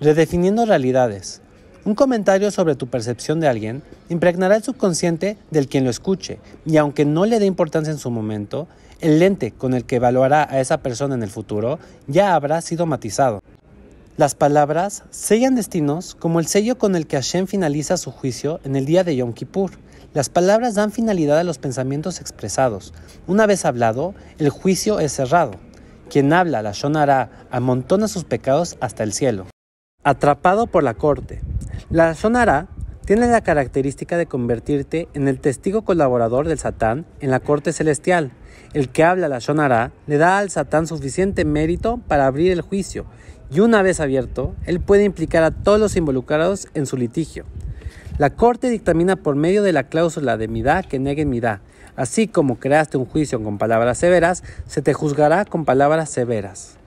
Redefiniendo realidades. Un comentario sobre tu percepción de alguien impregnará el subconsciente del quien lo escuche y aunque no le dé importancia en su momento, el lente con el que evaluará a esa persona en el futuro ya habrá sido matizado. Las palabras sellan destinos como el sello con el que Hashem finaliza su juicio en el día de Yom Kippur. Las palabras dan finalidad a los pensamientos expresados. Una vez hablado, el juicio es cerrado. Quien habla la shonará, amontona sus pecados hasta el cielo. Atrapado por la corte. La sonara tiene la característica de convertirte en el testigo colaborador del Satán en la corte celestial. El que habla la sonara le da al Satán suficiente mérito para abrir el juicio, y una vez abierto, él puede implicar a todos los involucrados en su litigio. La corte dictamina por medio de la cláusula de midá que negue midá. Así como creaste un juicio con palabras severas, se te juzgará con palabras severas.